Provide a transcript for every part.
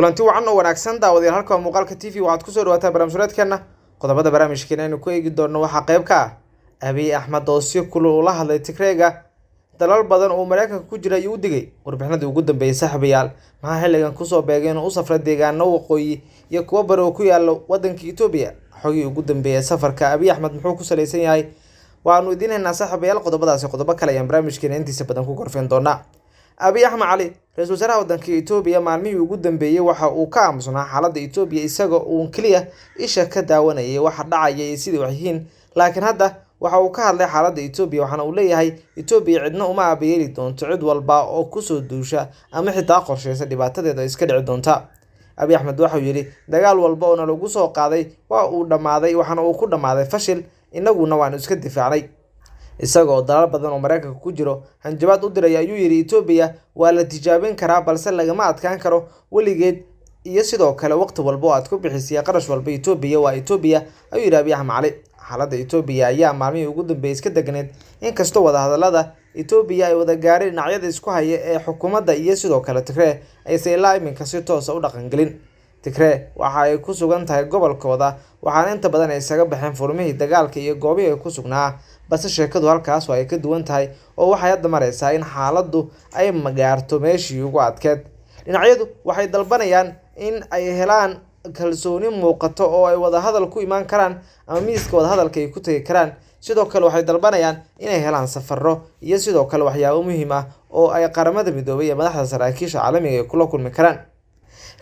kulanti wacan oo wanaagsan daawadayaal halka muuqaalka t v waxaad kusoo dhawaataa barnaamijhureedkeenna qodobada barnaamijkeena aynu ku eegi doonno waxaa qayb ka ah abiy axmed oo si uu ula hadlay tigreega dalal badan uu maraykanka ku jiray ayuu u digay warbixinadii ugu dambeeyay saaxiibayaal maxaa xilligan kusoo beegay inuu u safra deegaano waqooyi iyo kuwo bari oo ku yaallo wadanka etoobiya xogii ugu dambeeyay safarka abiy axmed muxuu ku salaysan yahay waanu idiin haynaa saaxiibayaal qodobadaasi qodobo kale ayaan barnaamijkeena intiisa badan ku gorfeen doonaa abiy axmed cali ra-iisul wasaaraha waddanka itoobiya maalmihii ugu dambeeyey waxa uu ka aamusnaa xaaladda itoobiya isagoo uun keliya isha ka daawanayay waxa dhacaya iyo sidii waxyihiin laakiin hadda waxa uu ka hadlay xaaladda etoobiya waxaana uu leeyahay etoobiya cidna uma aabayeeli doonto cid walba oo kusoo duusha ama xitaa qorshaysa dhibaatadeeda iska dhici doonta abiy axmed waxau yidhi dagaal walba oona lagu soo qaaday waa uu dhammaaday waxaana uu ku dhammaaday fashil innaguna waanu iska difaacnay isagoo dalal badan oo maraykanka ku jiro hanjabaad u diray ayuu yidhi etoobiya waa la tijaabin karaa balse lagama adkaan karo weligeed iyo sidoo kale waqti walba oo aad ku bixisiya qarash walba etoobiya waa etoobiya ayuu yidhi abiy axmed cali xaaladda etoobiya ayaa maalmihii ugu dambeeyay iska degneed inkastoo wadahadalada etoobiya ay wada gaareen dhinacyada isku haya ee xukuumadda iyo sidoo kale tigree aysan ilaa iminka si toosa ah u dhaqangelin Tigray waxa ay ku sugan tahay gobolkooda waxaana inta badan ay isaga baxeen furmihii dagaalka iyo goobihi ay ku sugnaa, balse sheekadu halkaas waa ay ka duwan tahay oo waxay hadda mareysaa in xaaladdu ay magaarto meeshii ugu adkeed Dhinacyadu waxay dalbanayaan in ay helaan kalsooni muuqato oo ay wadahadal ku imaan karaan ama miiska wadahadalka ay ku tegi karaan, sidoo kale waxay dalbanayaan inay helaan safaro iyo sidoo kale waxyaabo muhiim ah oo ay Qaramada Midoobay iyo madaxda saraakiisha caalamiga ah ay kula kulmi karaan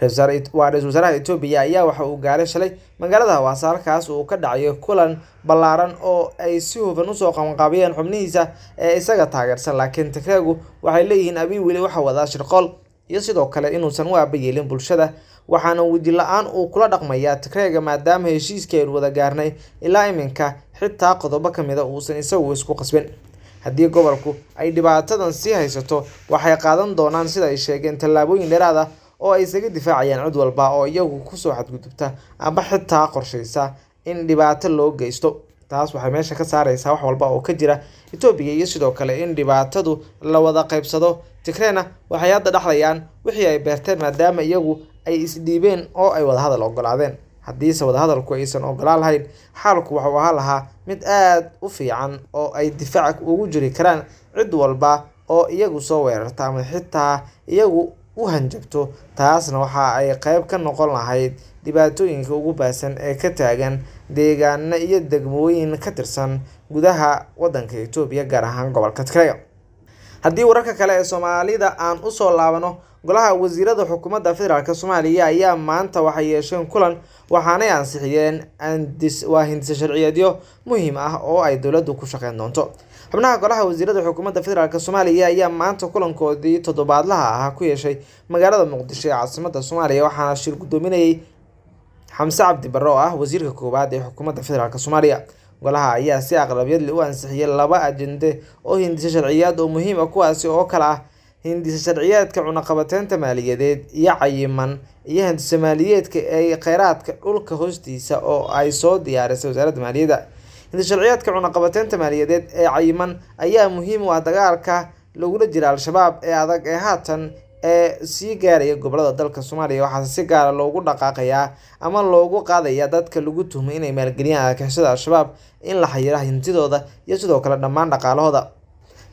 ra-iisul wasaaraha etoobiya ayaa waxa uu gaaray shalay magaalada hawaasa halkaas uu ka dhacayo kulan ballaaran oo ay si hufan usoo qabanqaabiyeen xubnihiisa ee isaga taageersan laakiin tigreegu waxay leeyihiin abiy weli waxa wadaa shirqool iyo sidoo kale inuusan u aaba yeelin bulshada waxaana wedi aan uu kula dhaqmayaa tigreega maadaama heshiiskii aynu wada gaarnay ilaa iminka xitaa qodobo ka mida uusan isagu isku qasbin haddii gobolku ay dhibaatadan sii haysato waxay qaadan doonaan sida ay sheegeen tallaabooyin dheeraada ah oo ay isaga difaacayaan cid walba oo iyagu kusoo xadgudubta ama xitaa qorshaysa in dhibaato loo geysto taas waxay meesha ka saaraysaa wax walba oo ka jira etoobiya iyo sidoo kale in dhibaatadu la wada qaybsado tigrena waxay hadda dhexlayaan wixii ay beerteen maadaama iyagu ay isdhiibeen oo ay wadahadal ogolaadeen haddiise wadahadalku aysan ogolaa lahayn xaalku wuxuu ahaa lahaa mid aad u fiican oo ay difaac ugu jiri karaan cid walba oo iyagu soo weerarta ama xitaa iyagu u hanjabto taasna waxa ay qayb ka noqon lahayd dhibaatooyinka ugu baahsan ee ka taagan deegaana iyo degmooyin ka tirsan gudaha wadanka etoobiya gaar ahaan gobolka Tigray. Haddii wararka kale ee Soomaalida aan u soo laabano, golaha wasiirada xukuumadda federaalk Soomaaliya ayaa maanta waxay yeesheen kulan waxaanay ansixiyeen waa hindise sharciyeedyo muhiim ah oo ay dowladdu ku shaqayn doonto xubnaha golaha wasiirada xukuumadda federaalk soomaaliya ayaa maanta kulankoodii toddobaadlaha ahaa ku yeeshay magaalada muqdisho ee caasimadda soomaaliya waxaana shir guddoominayay xamse cabdi barre oo ah wasiirka koowaad ee xukuumadda federaalk soomaaliya golaha ayaa si aqlabiyad li u ansixiyay laba ajende oo hindisa sharciyaad oo muhiima ah, kuwaasi oo kale ah hindisa sharciyeedka cunaqabateynta maaliyadeed iyo cayiman iyo hindisa maaliyeedka ee kheyraadka dhulka hoostiisa oo ay soo diyaarisay wasaaradda maaliyadda hindasharciyaedka cunaqabateynta maaliyadeed ee cayiman ayaa muhiim u ah dagaalka lagula jira al-shabaab ee adag ee haatan ee sii gaaraya gobolada dalka soomaaliya waxaase si gaara ah loogu dhaqaaqayaa ama loogu qaadaya dadka lagu tuhmay inay maalgeliyaan argixisada al-shabaab in la xayiraa hintidooda iyo sidoo kale dhammaan dhaqaalahooda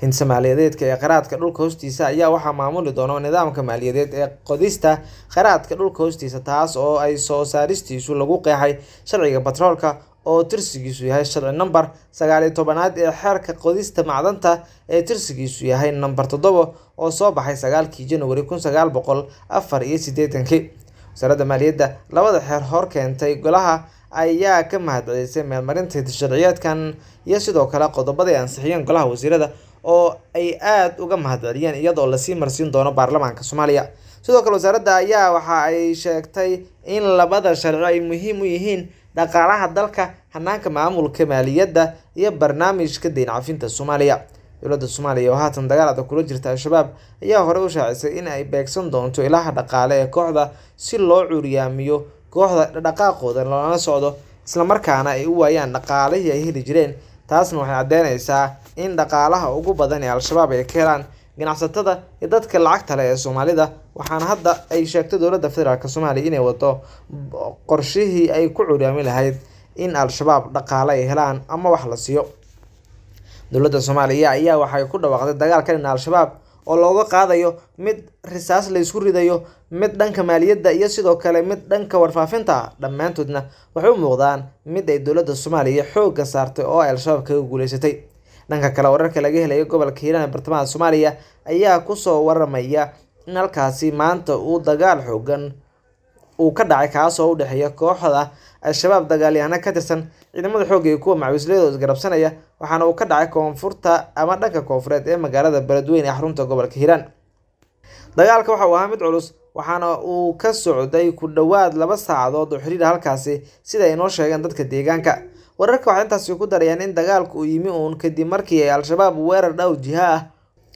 hinsa maaliyadeedka ee kharaadka dhulka hoostiisa ayaa waxaa maamuli doona nidaamka maaliyadeed ee qodista kharaadka dhulka hoostiisa taas oo ay soo saaristiisu lagu qeexay sharciga batroolka oo tirsigiisu yahay sharci namber sagaaliyo tobanaad ee xeerka qodista macdanta ee tirsigiisu yahay namber toddobo oo soo baxay sagaalkii januari kun sagaal boqol afar iyo siddeetankii wasaaradda maaliyadda labada xeer hor keentay golaha ayaa ka mahadcelisay meelmarinta sharciyeedkan iyo sidoo kale qodobada ay ansixiyeen golaha wasiirada oo ay aada uga mahadceliyeen iyadoo lasii marsiin doono baarlamaanka soomaaliya sidoo kale wasaaradda ayaa waxa ay sheegtay in labada sharci ay muhiim u yihiin dhaqaalaha dalka hanaanka maamulka maaliyadda iyo barnaamijka deyn cafinta soomaaliya dowladda soomaaliya oo haatan dagaalada kula jirta al-shabaab ayaa hore u shaacisay in ay beegsan doonto ilaha dhaqaale ee kooxda si loo cuuriyaamiyo kooxda dhaqaaqooda lana socdo islamarkaana ay u waayaan dhaqaalihii ay heli jireen taasna waxay caddeynaysaa in dhaqaalaha ugu badan ee al-shabaab ay ka helaan ganacsatada iyo dadka lacagta leh ee soomaalida waxaana hadda ay sheegtay dowladda federaalk soomaaliya inay wado qorshihii ay ku curyaamin lahayd in al-shabaab dhaqaale ay helaan ama wax la siiyo dowladda soomaaliya ayaa waxay ku dhawaaqday dagaal ka al-shabaab oo looga qaadayo mid risaas laysku ridayo mid dhanka maaliyadda iyo sidoo kale mid dhanka warfaafinta dhammaantoodna waxay u muuqdaan mid ay dowladda soomaaliya xoogga saartay oo ay al-shabaab kaga guuleysatay dhanka kale wararka laga helaya gobolka hiiraan ee bartamaha soomaaliya ayaa kusoo waramaya in halkaasi maanta uu dagaal xoogan uu ka dhacay kaasoo u dhexeeya kooxda al-shabaab dagaalyahano ka tirsan ciidamada xoogga iyo kuwa macawisleyadoo isgarabsanaya waxaana uu ka dhacay koonfurta ama dhanka koonfureed ee magaalada beledweyne ee xarunta gobolka hiiraan dagaalka waxa uu ahaa mid culus waxaana uu ka socday ku dhowaad laba saacadood oo xiriira halkaasi sida inoo sheegeen dadka deegaanka wararka waxay intaasi ku darayaan in dagaalku uu yimi uun kadib markii ay al-shabaab weerar dhow jiha ah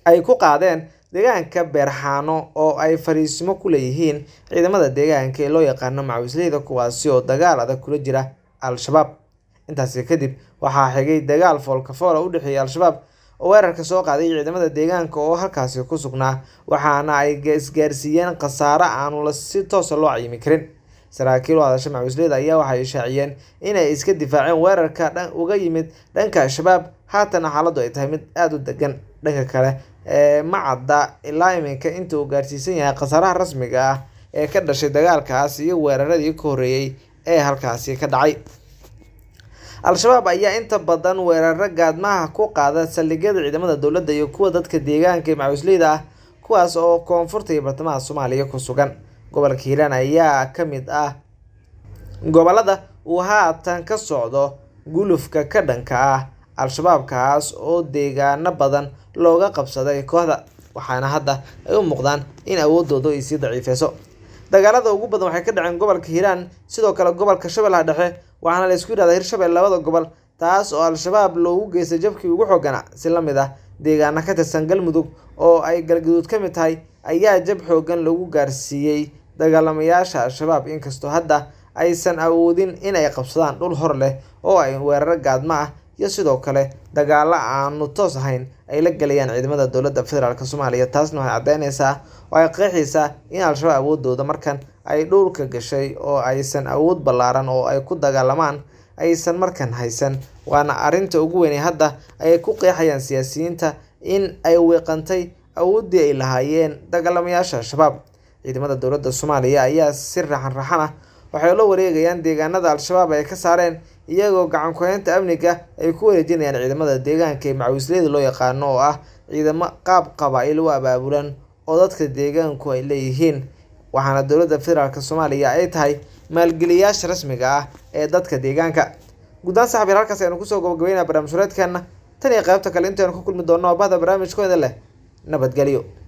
ay ku qaadeen deegaanka beerxaano oo ay fariisimo ku leeyihiin ciidamada deegaanka ee loo yaqaano macawisleyda kuwaasi oo dagaal adag kula jira al-shabaab intaasi kadib waxaa xigay dagaal foolkafoola ah u dhexeeyay al-shabaab oo weerarka soo qaaday ciidamada deegaanka oo halkaasi ku sugnaa waxaana ay isgaarsiiyeen khasaare aanu si toosa ah loo cayimi karin saraakiil u hadasha macuusleyda ayaa waxay shaaciyeen inay iska difaaceen weerarka uga yimid dhanka al-shabaab haatana xaaladdu ay tahay mid aada u degan dhanka kale ee ma cadda ilaa iminka inta uu gaarsiisan yahay khasaaraha rasmiga ah ee ka dhashay dagaalkaas iyo weeraradii ka horreeyey ee halkaasi ka dhacay al-shabaab ayaa inta badan weeraro gaadmaha ku qaada saldhigyada ciidamada dowladda iyo kuwa dadka deegaanka ee macuusleyda ah kuwaas oo koonfurta iyo bartamaha soomaaliya ku sugan Gobolka Hiiraan ayaa ka mid ah gobollada uu haatan ka socdo gulufka ka dhanka ah Al-shabaab kaas oo deegaano badan looga qabsaday kooxda waxaana hadda ay u muuqdaan in awoodoodu ay sii daciifeyso Dagaalada ugu badan waxay ka dhaceen gobolka Hiiraan sidoo kale gobolka Shabeellaha Dhexe waxaana la isku yiraahdaa Hirshabelle labada gobol taas oo Al-shabaab loogu geystay jabkii ugu xoogana ah. si la mid ah deegaano ka tirsan Galmudug oo ay Galgaduud ka mid tahay ayaa jab xooggan lagu gaarsiiyey dagaalamayaasha al-shabaab inkastoo hadda aysan awoodin inay qabsadaan dhul hor leh oo ay weeraro gaadma ah iyo sidoo kale dagaalo aanu toos ahayn ay la gelayaan ciidamada dowladda federaalk soomaaliya taasna waxay caddeynaysaa oo ay qeexaysaa in al-shabaab awooddooda markan ay dhuulka gashay oo aysan awood ballaaran oo ay ku dagaalamaan aysan markan haysan waana arrinta ugu weynay hadda ayay ku qeexayaan siyaasiyiinta in ay weeqantay awooddii ay lahaayeen dagaalamayaasha al-shabaab ciidamada dowladda soomaaliya ayaa si raxan raxan ah waxay ula wareegayaan deegaanada al-shabaab ay ka saareen iyagoo gacan amniga ay ku wareejinayaan ciidamada deegaanka ee macawisleyda loo yaqaano oo ah ciidamo qaab qabaa'il u abaabulan oo dadka deegaanku ay leeyihiin waxaana dowladda federaalk soomaaliya ay tahay maalgeliyaasha rasmiga ah ee dadka deegaanka guddaan saxabiir halkaas aynu kusoo gabagabeynaa barnaamij sureedkeenna tan iyo qaybta kale intaynu ku kulmi doono abahda barnaamijkooda leh nabadgelyo